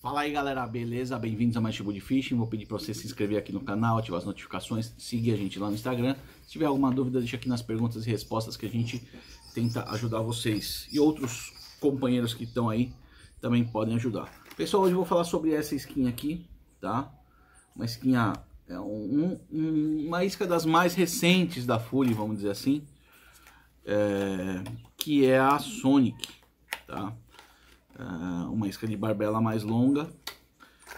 Fala aí galera, beleza? Bem-vindos a mais Tipo de Fishing. Vou pedir para você se inscrever aqui no canal, ativar as notificações, seguir a gente lá no Instagram. Se tiver alguma dúvida, deixa aqui nas perguntas e respostas que a gente tenta ajudar vocês. E outros companheiros que estão aí também podem ajudar. Pessoal, hoje eu vou falar sobre essa skin aqui, tá? Uma skin, ah, é um, um, uma isca das mais recentes da Fury, vamos dizer assim. É, que é a Sonic, Tá? Ah, uma isca de barbela mais longa,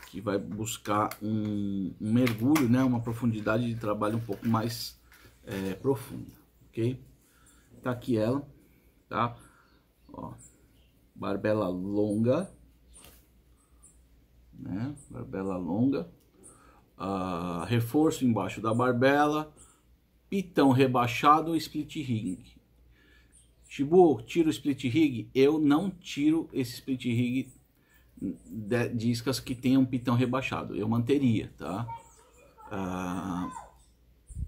que vai buscar um, um, mergulho, né, uma profundidade de trabalho um pouco mais é, profunda, ok? Tá aqui ela, tá? Ó, barbela longa, né? Barbela longa, ah, reforço embaixo da barbela, pitão rebaixado, split ring, Tibu, tira o split rig. Eu não tiro esse split rig de, de iscas que tenham pitão rebaixado. Eu manteria, tá? Uh,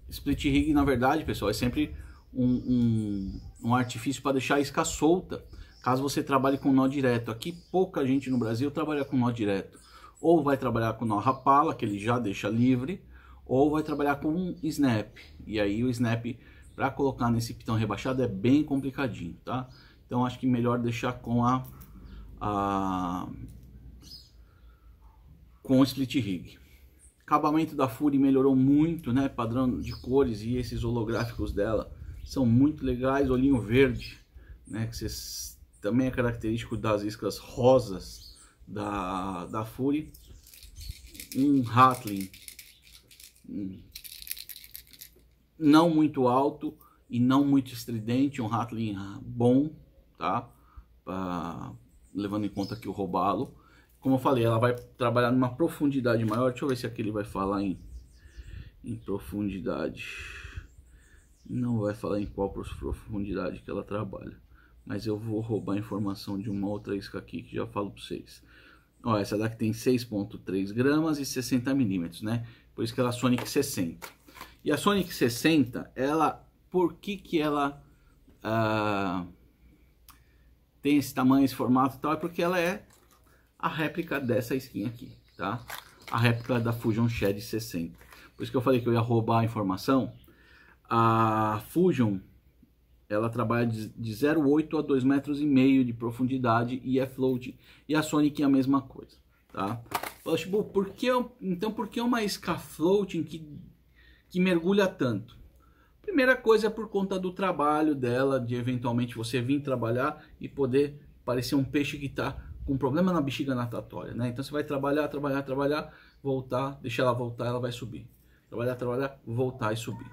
split rig, na verdade, pessoal, é sempre um, um, um artifício para deixar a isca solta. Caso você trabalhe com nó direto. Aqui pouca gente no Brasil trabalha com nó direto. Ou vai trabalhar com nó rapala, que ele já deixa livre. Ou vai trabalhar com um snap. E aí o snap para colocar nesse pitão rebaixado é bem complicadinho, tá? Então acho que melhor deixar com a, a com o split rig. Acabamento da Fury melhorou muito, né? Padrão de cores e esses holográficos dela são muito legais. Olhinho verde, né? Que também é característico das iscas rosas da, da Fury. Um Hatling, não muito alto e não muito estridente, um rattling bom, tá? Pra, levando em conta que o robalo, como eu falei, ela vai trabalhar numa profundidade maior. Deixa eu ver se aqui ele vai falar em, em profundidade. Não vai falar em qual profundidade que ela trabalha. Mas eu vou roubar informação de uma outra isca aqui que já falo para vocês. Ó, essa daqui tem 6.3 gramas e 60 milímetros, né? Por isso que ela é Sonic 60. E a Sonic 60, ela, por que que ela uh, tem esse tamanho, esse formato e tal? É porque ela é a réplica dessa skin aqui, tá? A réplica da Fusion Shed 60. Por isso que eu falei que eu ia roubar a informação. A Fusion, ela trabalha de, de 0,8 a 2,5 metros e meio de profundidade e é float. E a Sonic é a mesma coisa, tá? Eu, tipo, por que, então por que uma isca floating que que mergulha tanto? Primeira coisa é por conta do trabalho dela, de eventualmente você vir trabalhar e poder parecer um peixe que está com problema na bexiga natatória, né? Então você vai trabalhar, trabalhar, trabalhar, voltar, deixar ela voltar, ela vai subir. Trabalhar, trabalhar, voltar e subir.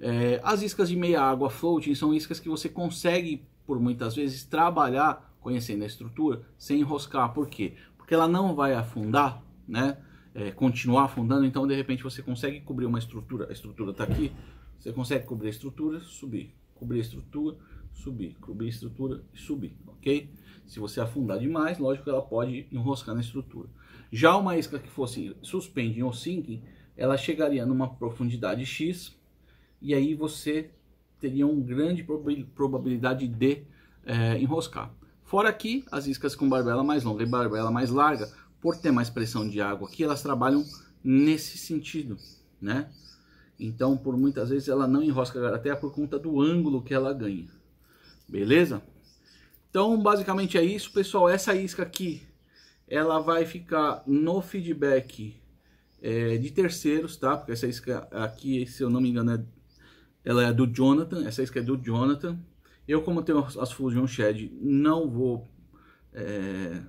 É, as iscas de meia água floating são iscas que você consegue, por muitas vezes, trabalhar conhecendo a estrutura sem enroscar. Por quê? Porque ela não vai afundar, né? é, continuar afundando, então de repente você consegue cobrir uma estrutura, a estrutura está aqui, você consegue cobrir a estrutura, subir, cobrir a estrutura, subir, cobrir a estrutura e subir, ok? Se você afundar demais, lógico que ela pode enroscar na estrutura. Já uma isca que fosse suspending ou sinking, ela chegaria numa profundidade X e aí você teria uma grande probabilidade de é, enroscar. Fora aqui, as iscas com barbela mais longa e barbela mais larga, por ter mais pressão de água aqui, elas trabalham nesse sentido, né? Então, por muitas vezes ela não enrosca a garateia por conta do ângulo que ela ganha. Beleza? Então, basicamente é isso, pessoal. Essa isca aqui, ela vai ficar no feedback é, de terceiros, tá? Porque essa isca aqui, se eu não me engano, é, ela é do Jonathan. Essa isca é do Jonathan. Eu, como tenho as Fusion Shed, não vou... É,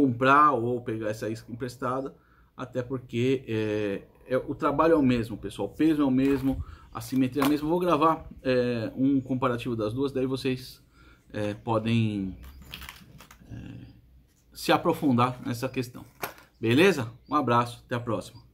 comprar ou pegar essa isca emprestada, até porque é, é, o trabalho é o mesmo, pessoal, o peso é o mesmo, a simetria é a mesma. Vou gravar é, um comparativo das duas, daí vocês é, podem é, se aprofundar nessa questão. Beleza? Um abraço, até a próxima.